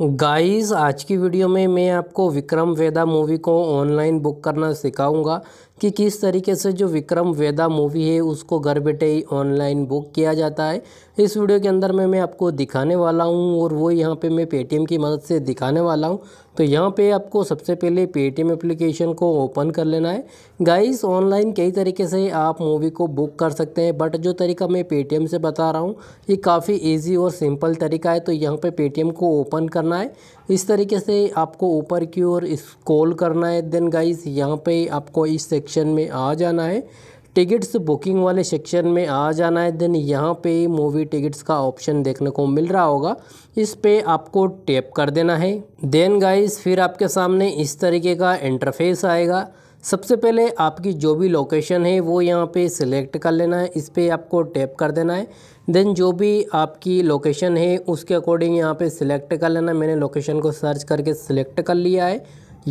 guys आज की video में मैं आपको विक्रम वेदा मूवी को ऑनलाइन बुक करना सिखाऊंगा कि किस तरीके से जो विक्रम वेदा मूवी है उसको घर बैठे ही ऑनलाइन बुक किया जाता है इस वीडियो के अंदर में मैं आपको दिखाने वाला हूं और वो यहाँ पे मैं पेटीएम की मदद से दिखाने वाला हूं तो यहाँ पे आपको सबसे पहले पेटीएम एप्लीकेशन को ओपन कर लेना है गाइस ऑनलाइन कई तरीके से आप मूवी को बुक कर सकते हैं बट जो तरीका मैं पेटीएम से बता रहा हूँ ये काफ़ी ईजी और सिंपल तरीका है तो यहाँ पे पेटीएम को ओपन करना है इस तरीके से आपको ऊपर की ओर स्क्रॉल करना है देन गाइस यहाँ पर आपको इस सेक्शन में आ जाना है टिकट्स बुकिंग वाले सेक्शन में आ जाना है देन यहाँ पे मूवी टिकट्स का ऑप्शन देखने को मिल रहा होगा इस पर आपको टैप कर देना है देन गाइस फिर आपके सामने इस तरीके का इंटरफेस आएगा सबसे पहले आपकी जो भी लोकेशन है वो यहाँ पे सिलेक्ट कर लेना है इस पर आपको टैप कर देना है देन जो भी आपकी लोकेशन है उसके अकॉर्डिंग यहाँ पर सिलेक्ट कर लेना मैंने लोकेशन को सर्च करके सिलेक्ट कर लिया है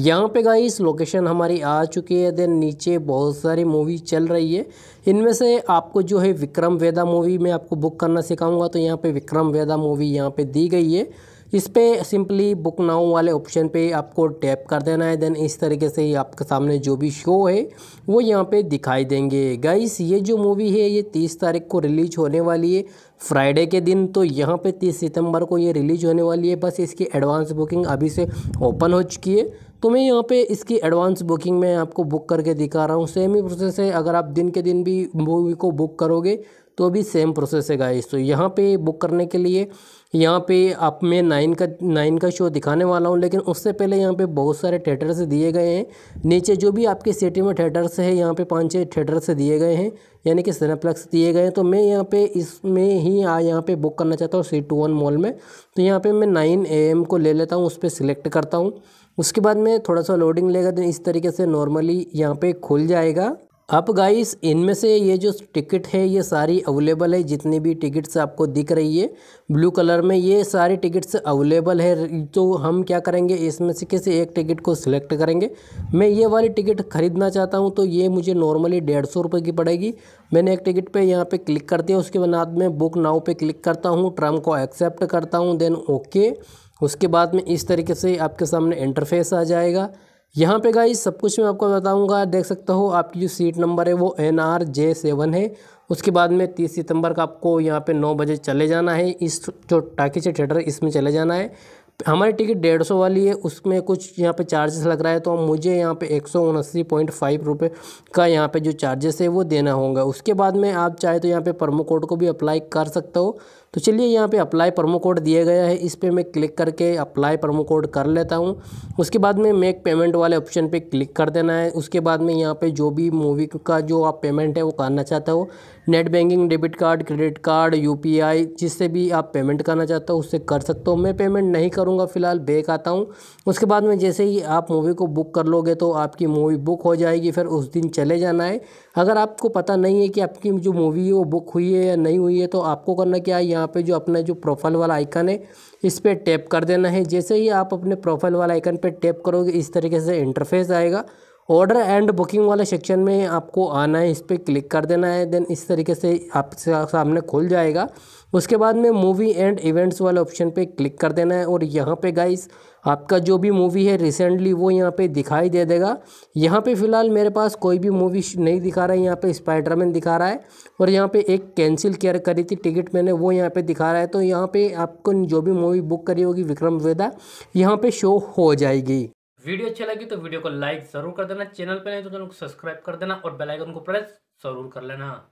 यहाँ पे गाइस लोकेशन हमारी आ चुकी है देन नीचे बहुत सारी मूवी चल रही है इनमें से आपको जो है विक्रम वेदा मूवी में आपको बुक करना सिखाऊंगा तो यहाँ पे विक्रम वेदा मूवी यहाँ पे दी गई है इस पर सिंपली बुक नाउ वाले ऑप्शन पे आपको टैप कर देना है देन इस तरीके से आपके सामने जो भी शो है वो यहाँ पे दिखाई देंगे गाइस ये जो मूवी है ये तीस तारीख को रिलीज होने वाली है फ्राइडे के दिन तो यहाँ पे तीस सितंबर को ये रिलीज होने वाली है बस इसकी एडवांस बुकिंग अभी से ओपन हो चुकी है तो मैं यहाँ पे इसकी एडवांस बुकिंग में आपको बुक करके दिखा रहा हूँ सेम ही प्रोसेस है अगर आप दिन के दिन भी मूवी को बुक करोगे तो भी सेम प्रोसेस है गाइस तो यहाँ पे बुक करने के लिए यहाँ पे आप मैं नाइन का नाइन का शो दिखाने वाला हूँ लेकिन उससे पहले यहाँ पे बहुत सारे थिएटर्स दिए गए हैं नीचे जो भी आपके सिटी में थिएटर्स है यहाँ पे पाँच छः थिएटर्स दिए गए हैं यानी कि सिनेप्लेक्स दिए गए हैं तो मैं यहाँ पे इसमें ही आ यहाँ पे बुक करना चाहता हूँ सी टू वन मॉल में तो यहाँ पर मैं नाइन ए एम को ले लेता हूँ उस पर सिलेक्ट करता हूँ उसके बाद में थोड़ा सा लोडिंग लेगा तो इस तरीके से नॉर्मली यहाँ पर खुल जाएगा अब गाइस इनमें से ये जो टिकट है ये सारी अवेलेबल है जितनी भी टिकट्स आपको दिख रही है ब्लू कलर में ये सारी टिकट्स अवेलेबल है तो हम क्या करेंगे इसमें से किसी एक टिकट को सिलेक्ट करेंगे मैं ये वाली टिकट ख़रीदना चाहता हूँ तो ये मुझे नॉर्मली डेढ़ सौ रुपये की पड़ेगी मैंने एक टिकट पर यहाँ पर क्लिक कर दिया उसके बाद में बुक नाव पर क्लिक करता हूँ ट्रम को एक्सेप्ट करता हूँ देन ओके उसके बाद में इस तरीके से आपके सामने इंटरफेस आ जाएगा यहाँ पे गाइस सब कुछ मैं आपको बताऊंगा देख सकते हो आपकी जो सीट नंबर है वो एन आर जे सेवन है उसके बाद में तीस सितंबर का आपको यहाँ पे नौ बजे चले जाना है इस जो टाकी से थिएटर इसमें चले जाना है हमारी टिकट डेढ़ सौ वाली है उसमें कुछ यहाँ पे चार्जेस लग रहा है तो मुझे यहाँ पे एक सौ उनासी पॉइंट फाइव रुपये का यहाँ पे जो चार्जेस है वो देना होगा उसके बाद में आप चाहे तो यहाँ पे प्रोमो कोड को भी अप्लाई कर सकते हो तो चलिए यहाँ पे अप्लाई प्रोमो कोड दिया गया है इस पर मैं क्लिक करके अप्लाई प्रोमो कोड कर लेता हूँ उसके बाद में मेक पेमेंट वाले ऑप्शन पे क्लिक कर देना है उसके बाद में यहाँ पे जो भी मूवी का जो आप पेमेंट है वो करना चाहते हो net banking debit card credit card यू जिससे भी आप पेमेंट करना चाहते हो उससे कर सकते हो मैं पेमेंट नहीं करूँगा फ़िलहाल बेक आता हूँ उसके बाद में जैसे ही आप मूवी को बुक कर लोगे तो आपकी मूवी बुक हो जाएगी फिर उस दिन चले जाना है अगर आपको पता नहीं है कि आपकी जो मूवी है वो बुक हुई है या नहीं हुई है तो आपको करना क्या है यहाँ पे जो अपना जो प्रोफाइल वाला आइकन है इस पर टैप कर देना है जैसे ही आप अपने प्रोफाइल वाला आइकन पर टैप करोगे इस तरीके से इंटरफेस आएगा ऑर्डर एंड बुकिंग वाले सेक्शन में आपको आना है इस पर क्लिक कर देना है देन इस तरीके से आप सामने खुल जाएगा उसके बाद में मूवी एंड इवेंट्स वाले ऑप्शन पे क्लिक कर देना है और यहाँ पे गाइस आपका जो भी मूवी है रिसेंटली वो यहाँ पे दिखाई दे देगा यहाँ पे फ़िलहाल मेरे पास कोई भी मूवी नहीं दिखा रहा है यहाँ पे स्पाइडरमैन दिखा रहा है और यहाँ पे एक कैंसिल केयर करी थी टिकट मैंने वो यहाँ पे दिखा रहा है तो यहाँ पे आपको जो भी मूवी बुक करी होगी विक्रम वेदा यहाँ पर शो हो जाएगी वीडियो अच्छी लगी तो वीडियो को लाइक ज़रूर कर देना चैनल पर नहीं तो चैनल को सब्सक्राइब कर देना और बेलाइकन को प्रेस ज़रूर कर लेना